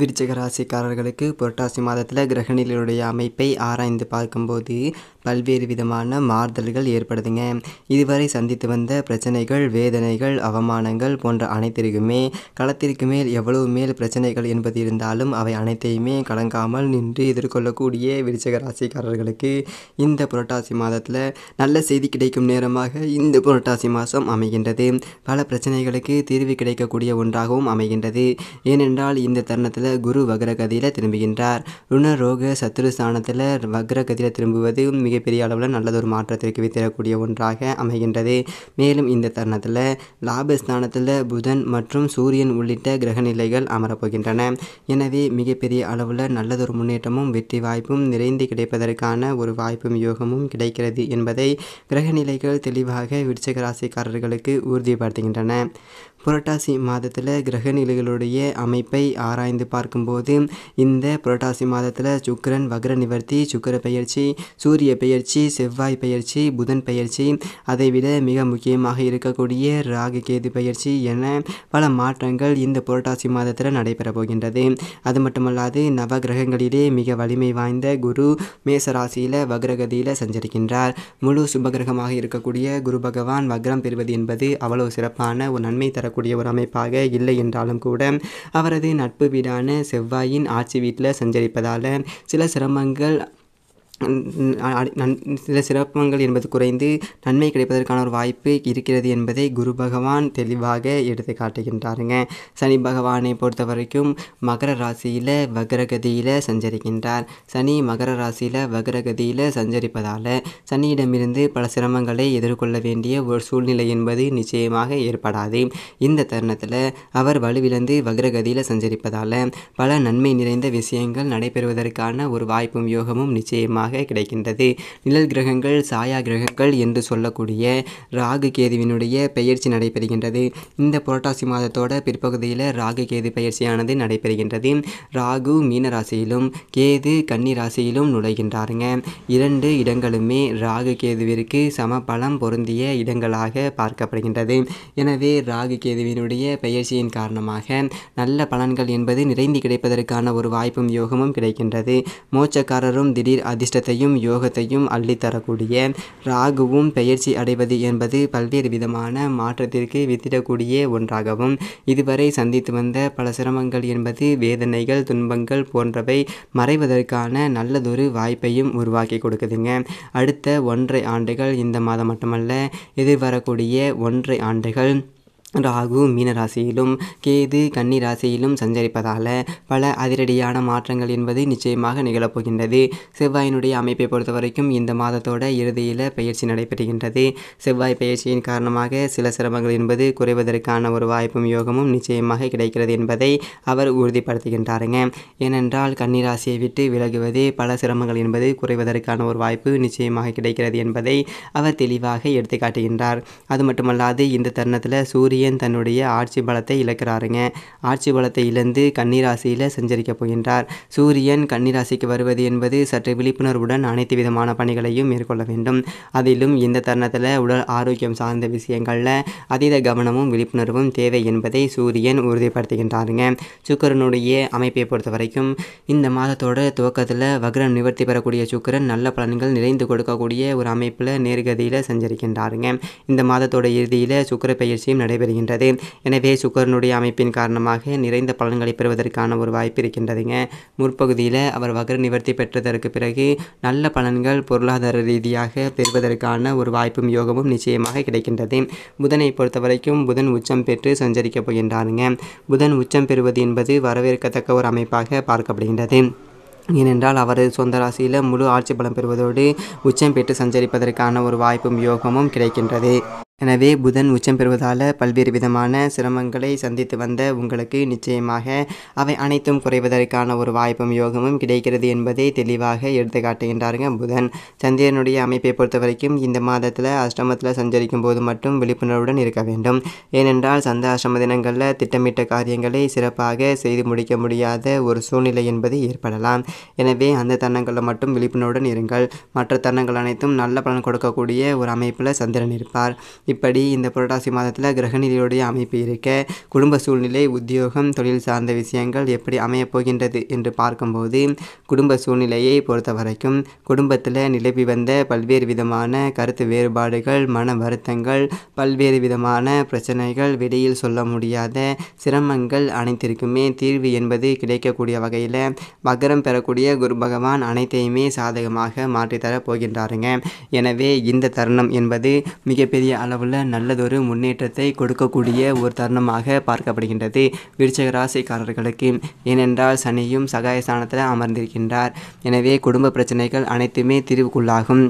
விருச்சக ராசிக்காரர்களுக்கு புரட்டாசி மாதத்தில் கிரகணிகளுடைய அமைப்பை ஆராய்ந்து பார்க்கும்போது பல்வேறு விதமான மாறுதல்கள் ஏற்படுதுங்க இதுவரை சந்தித்து வந்த பிரச்சனைகள் வேதனைகள் அவமானங்கள் போன்ற அனைத்திற்குமே களத்திற்கு மேல் எவ்வளவு மேல் பிரச்சனைகள் என்பது இருந்தாலும் அவை அனைத்தையுமே கலங்காமல் நின்று எதிர்கொள்ளக்கூடிய விருச்சக ராசிக்காரர்களுக்கு இந்த புரட்டாசி மாதத்தில் நல்ல செய்தி கிடைக்கும் நேரமாக இந்த புரட்டாசி மாதம் அமைகின்றது பல பிரச்சனைகளுக்கு தீர்வு கிடைக்கக்கூடிய ஒன்றாகவும் அமைகின்றது ஏனென்றால் இந்த தருணத்தில் ஸ்தானத்தில் குரு வக்ரகதியில் திரும்புகின்றார் ருண ரோக சத்துரு ஸ்தானத்தில் வக்ரகதியில் திரும்புவது மிகப்பெரிய அளவில் நல்லதொரு மாற்றத்திற்கு வித்திரக்கூடிய ஒன்றாக அமைகின்றது மேலும் இந்த தருணத்தில் லாபஸ்தானத்தில் புதன் மற்றும் சூரியன் உள்ளிட்ட கிரகநிலைகள் அமரப்போகின்றன எனவே மிகப்பெரிய அளவில் நல்லதொரு முன்னேற்றமும் வெற்றி வாய்ப்பும் நிறைந்து கிடைப்பதற்கான ஒரு வாய்ப்பும் யோகமும் கிடைக்கிறது என்பதை கிரகநிலைகள் தெளிவாக விருச்சகராசிக்காரர்களுக்கு உறுதிப்படுத்துகின்றன புரட்டாசி மாதத்தில் கிரக நிலைகளுடைய அமைப்பை ஆராய்ந்து பார்க்கும்போது இந்த புரட்டாசி மாதத்தில் சுக்கரன் வக்ர நிவர்த்தி சுக்கர பெயர்ச்சி சூரிய பெயர்ச்சி செவ்வாய் பெயர்ச்சி புதன் பெயர்ச்சி அதைவிட மிக முக்கியமாக இருக்கக்கூடிய ராகு கேது பெயர்ச்சி என பல மாற்றங்கள் இந்த புரட்டாசி மாதத்தில் நடைபெற போகின்றது அது மட்டுமல்லாது நவ கிரகங்களிலே மிக வலிமை வாய்ந்த குரு மேசராசியில் வக்ரகதியில் சஞ்சரிக்கின்றார் முழு சுபகிரகமாக இருக்கக்கூடிய குரு பகவான் வக்ரம் பெறுவது என்பது அவ்வளவு சிறப்பான ஒரு நன்மை தர கொள்ளக்கூடிய ஒரு அமைப்பாக இல்லை என்றாலும் கூட அவரது நட்பு வீடான செவ்வாயின் ஆட்சி வீட்டில் சஞ்சரிப்பதால் சில சிரமங்கள் சில சிரமங்கள் என்பது குறைந்து நன்மை கிடைப்பதற்கான ஒரு வாய்ப்பு இருக்கிறது என்பதை குரு பகவான் தெளிவாக எடுத்து காட்டுகின்றாருங்க சனி பகவானை பொறுத்த வரைக்கும் மகர ராசியில் வக்ரகதியில் சஞ்சரிக்கின்றார் சனி மகர ராசியில் வக்ரகதியில் சஞ்சரிப்பதால் சனியிடமிருந்து பல சிரமங்களை எதிர்கொள்ள வேண்டிய ஒரு சூழ்நிலை என்பது நிச்சயமாக ஏற்படாது இந்த தருணத்தில் அவர் வலுவிழந்து வக்ரகதியில் சஞ்சரிப்பதால் பல நன்மை நிறைந்த விஷயங்கள் நடைபெறுவதற்கான ஒரு வாய்ப்பும் யோகமும் நிச்சயமாக அதிகமாக கிடைக்கின்றது நிழல் கிரகங்கள் சாயா கிரகங்கள் என்று சொல்லக்கூடிய ராகு கேதுவினுடைய பயிற்சி நடைபெறுகின்றது இந்த புரட்டாசி மாதத்தோட பிற்பகுதியில் ராகு கேது பயிற்சியானது நடைபெறுகின்றது ராகு மீன ராசியிலும் கேது கன்னி ராசியிலும் நுழைகின்றாருங்க இரண்டு இடங்களுமே ராகு கேதுவிற்கு சம பலம் பொருந்திய இடங்களாக பார்க்கப்படுகின்றது எனவே ராகு கேதுவினுடைய பயிற்சியின் காரணமாக நல்ல பலன்கள் என்பது நிறைந்து கிடைப்பதற்கான ஒரு வாய்ப்பும் யோகமும் கிடைக்கின்றது மோச்சக்காரரும் திடீர் அதிர்ஷ்ட அதிர்ஷ்டத்தையும் யோகத்தையும் அள்ளித்தரக்கூடிய ராகுவும் பெயர்ச்சி அடைவது என்பது பல்வேறு விதமான மாற்றத்திற்கு வித்திடக்கூடிய ஒன்றாகவும் இதுவரை சந்தித்து வந்த பல சிரமங்கள் என்பது வேதனைகள் துன்பங்கள் போன்றவை மறைவதற்கான நல்லதொரு வாய்ப்பையும் உருவாக்கி கொடுக்குதுங்க அடுத்த ஒன்றை ஆண்டுகள் இந்த மாதம் மட்டுமல்ல எதிர்வரக்கூடிய ஒன்றை ஆண்டுகள் ராகு மீன ராசியிலும் கேது கன்னி ராசியிலும் சஞ்சரிப்பதால் பல அதிரடியான மாற்றங்கள் என்பது நிச்சயமாக நிகழப்போகின்றது செவ்வாயினுடைய அமைப்பை பொறுத்த வரைக்கும் இந்த மாதத்தோட இறுதியில் பயிற்சி நடைபெறுகின்றது செவ்வாய் பயிற்சியின் காரணமாக சில சிரமங்கள் என்பது குறைவதற்கான ஒரு வாய்ப்பும் யோகமும் நிச்சயமாக கிடைக்கிறது என்பதை அவர் உறுதிப்படுத்துகின்றாருங்க ஏனென்றால் கன்னிராசியை விட்டு விலகுவது பல சிரமங்கள் என்பது குறைவதற்கான ஒரு வாய்ப்பு நிச்சயமாக கிடைக்கிறது என்பதை அவர் தெளிவாக எடுத்துக்காட்டுகின்றார் அது மட்டுமல்லாது இந்த தருணத்தில் சூரியன் சூரியன் தன்னுடைய ஆட்சி பலத்தை இழக்கிறாருங்க ஆட்சி பலத்தை இழந்து கன்னிராசியில் சஞ்சரிக்கப் போகின்றார் சூரியன் கன்னிராசிக்கு வருவது என்பது சற்று விழிப்புணர்வுடன் அனைத்து விதமான பணிகளையும் மேற்கொள்ள வேண்டும் அதிலும் இந்த தருணத்தில் உடல் ஆரோக்கியம் சார்ந்த விஷயங்களில் அதீத கவனமும் விழிப்புணர்வும் தேவை என்பதை சூரியன் உறுதிப்படுத்துகின்றாருங்க சுக்கரனுடைய அமைப்பை பொறுத்த வரைக்கும் இந்த மாதத்தோட துவக்கத்தில் வக்ரம் நிவர்த்தி பெறக்கூடிய சுக்கரன் நல்ல பலன்கள் நிறைந்து கொடுக்கக்கூடிய ஒரு அமைப்பில் நேர்கதியில் சஞ்சரிக்கின்றாருங்க இந்த மாதத்தோட இறுதியில் சுக்கர பயிற்சியும் நடைபெறும் வருகின்றது எனவே சுக்கரனுடைய அமைப்பின் காரணமாக நிறைந்த பலன்களை பெறுவதற்கான ஒரு வாய்ப்பு இருக்கின்றதுங்க முற்பகுதியில் அவர் வகர நிவர்த்தி பெற்றதற்கு பிறகு நல்ல பலன்கள் பொருளாதார ரீதியாக பெறுவதற்கான ஒரு வாய்ப்பும் யோகமும் நிச்சயமாக கிடைக்கின்றது புதனை பொறுத்த வரைக்கும் புதன் உச்சம் பெற்று சஞ்சரிக்கப் போகின்றாருங்க புதன் உச்சம் பெறுவது என்பது வரவேற்கத்தக்க ஒரு அமைப்பாக பார்க்கப்படுகின்றது ஏனென்றால் அவரது சொந்த ராசியில் முழு ஆட்சி பலம் பெறுவதோடு உச்சம் பெற்று சஞ்சரிப்பதற்கான ஒரு வாய்ப்பும் யோகமும் கிடைக்கின்றது எனவே புதன் உச்சம் பெறுவதால் பல்வேறு விதமான சிரமங்களை சந்தித்து வந்த உங்களுக்கு நிச்சயமாக அவை அனைத்தும் குறைவதற்கான ஒரு வாய்ப்பும் யோகமும் கிடைக்கிறது என்பதை தெளிவாக எடுத்து காட்டுகின்றாருங்க புதன் சந்திரனுடைய அமைப்பை பொறுத்த வரைக்கும் இந்த மாதத்தில் அஷ்டமத்தில் சஞ்சரிக்கும் போது மட்டும் விழிப்புணர்வுடன் இருக்க வேண்டும் ஏனென்றால் சந்த அஷ்டம தினங்களில் திட்டமிட்ட காரியங்களை சிறப்பாக செய்து முடிக்க முடியாத ஒரு சூழ்நிலை என்பது ஏற்படலாம் எனவே அந்த தருணங்களில் மட்டும் விழிப்புணர்வுடன் இருங்கள் மற்ற தருணங்கள் அனைத்தும் நல்ல பலன் கொடுக்கக்கூடிய ஒரு அமைப்பில் சந்திரன் இருப்பார் இப்படி இந்த புரட்டாசி மாதத்தில் கிரகநிதியுடைய அமைப்பு இருக்க குடும்ப சூழ்நிலை உத்தியோகம் தொழில் சார்ந்த விஷயங்கள் எப்படி அமையப்போகின்றது என்று பார்க்கும்போது குடும்ப சூழ்நிலையை பொறுத்த வரைக்கும் குடும்பத்தில் நிலவி வந்த பல்வேறு விதமான கருத்து வேறுபாடுகள் மன வருத்தங்கள் பல்வேறு விதமான பிரச்சனைகள் வெளியில் சொல்ல முடியாத சிரமங்கள் அனைத்திற்குமே தீர்வு என்பது கிடைக்கக்கூடிய வகையில் மகரம் பெறக்கூடிய குரு பகவான் அனைத்தையுமே சாதகமாக மாற்றித்தரப் போகின்றாருங்க எனவே இந்த தருணம் என்பது மிகப்பெரிய அளவு அளவில் நல்லதொரு முன்னேற்றத்தை கொடுக்கக்கூடிய ஒரு தருணமாக பார்க்கப்படுகின்றது விருச்சக ராசிக்காரர்களுக்கு ஏனென்றால் சனியும் சகாயஸ்தானத்தில் அமர்ந்திருக்கின்றார் எனவே குடும்ப பிரச்சனைகள் அனைத்துமே தீர்வுக்குள்ளாகும்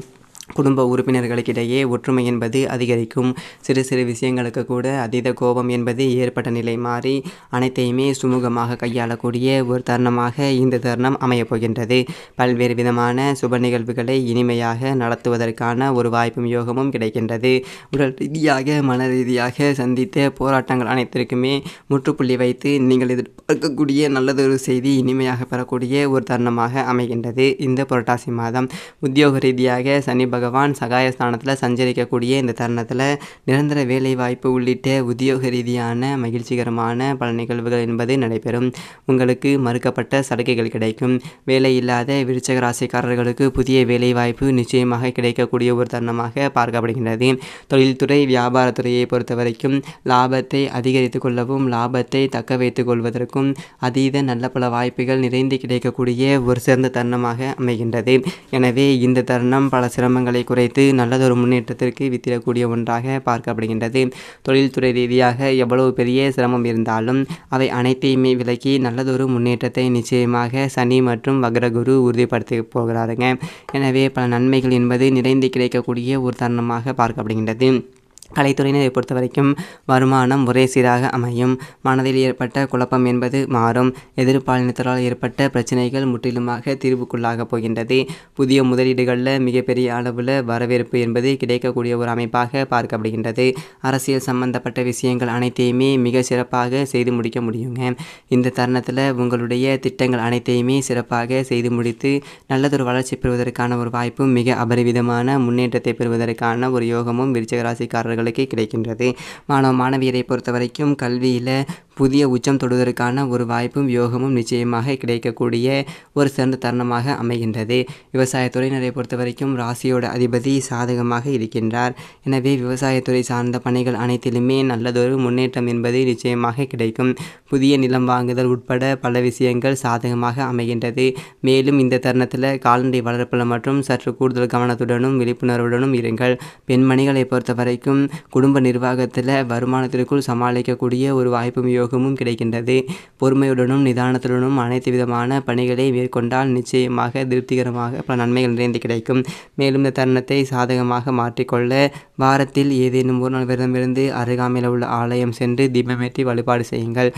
குடும்ப உறுப்பினர்களுக்கிடையே ஒற்றுமை என்பது அதிகரிக்கும் சிறு சிறு விஷயங்களுக்கு கூட அதீத கோபம் என்பது ஏற்பட்ட நிலை மாறி அனைத்தையுமே சுமூகமாக கையாளக்கூடிய ஒரு தருணமாக இந்த தருணம் அமையப்போகின்றது பல்வேறு விதமான சுப நிகழ்வுகளை இனிமையாக நடத்துவதற்கான ஒரு வாய்ப்பும் யோகமும் கிடைக்கின்றது உடல் ரீதியாக மன ரீதியாக சந்தித்த போராட்டங்கள் அனைத்திற்குமே முற்றுப்புள்ளி வைத்து நீங்கள் எதிர்பார்க்கக்கூடிய நல்லதொரு செய்தி இனிமையாக பெறக்கூடிய ஒரு தருணமாக அமைகின்றது இந்த புரட்டாசி மாதம் உத்தியோக ரீதியாக சனி பகவான் சகாயஸ்தானத்தில் சஞ்சரிக்கக்கூடிய இந்த தருணத்தில் நிரந்தர வேலைவாய்ப்பு உள்ளிட்ட உத்தியோக ரீதியான மகிழ்ச்சிகரமான பல நிகழ்வுகள் என்பது நடைபெறும் உங்களுக்கு மறுக்கப்பட்ட சலுகைகள் கிடைக்கும் வேலை இல்லாத விருச்சக ராசிக்காரர்களுக்கு புதிய வேலைவாய்ப்பு நிச்சயமாக கிடைக்கக்கூடிய ஒரு தருணமாக பார்க்கப்படுகின்றது தொழில்துறை வியாபாரத்துறையை பொறுத்த வரைக்கும் லாபத்தை அதிகரித்து கொள்ளவும் லாபத்தை தக்க வைத்துக் கொள்வதற்கும் அதீத நல்ல பல வாய்ப்புகள் நிறைந்து கிடைக்கக்கூடிய ஒரு சிறந்த தருணமாக அமைகின்றது எனவே இந்த தருணம் பல சிரமங்கள் சிரமங்களை குறைத்து நல்லதொரு முன்னேற்றத்திற்கு வித்திடக்கூடிய ஒன்றாக பார்க்கப்படுகின்றது தொழில்துறை ரீதியாக எவ்வளவு பெரிய சிரமம் இருந்தாலும் அவை அனைத்தையுமே விலக்கி நல்லதொரு முன்னேற்றத்தை நிச்சயமாக சனி மற்றும் வக்ரகுரு உறுதிப்படுத்தி போகிறாருங்க எனவே பல நன்மைகள் என்பது நிறைந்து கிடைக்கக்கூடிய ஒரு தருணமாக பார்க்கப்படுகின்றது கலைத்துறையினரை பொறுத்த வரைக்கும் வருமானம் ஒரே சீராக அமையும் மனதில் ஏற்பட்ட குழப்பம் என்பது மாறும் எதிர்பாலினத்தரால் ஏற்பட்ட பிரச்சனைகள் முற்றிலுமாக தீர்வுக்குள்ளாகப் போகின்றது புதிய முதலீடுகளில் மிகப்பெரிய அளவில் வரவேற்பு என்பது கிடைக்கக்கூடிய ஒரு அமைப்பாக பார்க்கப்படுகின்றது அரசியல் சம்பந்தப்பட்ட விஷயங்கள் அனைத்தையுமே மிக சிறப்பாக செய்து முடிக்க முடியுங்க இந்த தருணத்தில் உங்களுடைய திட்டங்கள் அனைத்தையுமே சிறப்பாக செய்து முடித்து நல்லதொரு வளர்ச்சி பெறுவதற்கான ஒரு வாய்ப்பும் மிக அபரிவிதமான முன்னேற்றத்தை பெறுவதற்கான ஒரு யோகமும் விருச்சகராசிக்காரர் மாணவர்களுக்கே கிடைக்கின்றது மாணவ மாணவியரை பொறுத்த வரைக்கும் கல்வியில் புதிய உச்சம் தொடுவதற்கான ஒரு வாய்ப்பும் யோகமும் நிச்சயமாக கிடைக்கக்கூடிய ஒரு சிறந்த தருணமாக அமைகின்றது விவசாயத்துறையினரை பொறுத்த வரைக்கும் ராசியோட அதிபதி சாதகமாக இருக்கின்றார் எனவே விவசாயத்துறை சார்ந்த பணிகள் அனைத்திலுமே நல்லதொரு முன்னேற்றம் என்பது நிச்சயமாக கிடைக்கும் புதிய நிலம் வாங்குதல் உட்பட பல விஷயங்கள் சாதகமாக அமைகின்றது மேலும் இந்த தருணத்தில் கால்நடை வளர்ப்பில் மற்றும் சற்று கூடுதல் கவனத்துடனும் விழிப்புணர்வுடனும் இருங்கள் பெண்மணிகளை பொறுத்த வரைக்கும் குடும்ப நிர்வாகத்தில் வருமானத்திற்குள் சமாளிக்கக்கூடிய ஒரு வாய்ப்பும் யோகமும் கிடைக்கின்றது பொறுமையுடனும் நிதானத்துடனும் அனைத்து விதமான பணிகளை மேற்கொண்டால் நிச்சயமாக திருப்திகரமாக பல நன்மைகள் நிறைந்து கிடைக்கும் மேலும் இந்த தருணத்தை சாதகமாக மாற்றிக்கொள்ள வாரத்தில் ஏதேனும் ஒரு நாள் விரதமிருந்து அருகாமையில் உள்ள ஆலயம் சென்று தீபமேற்றி வழிபாடு செய்யுங்கள்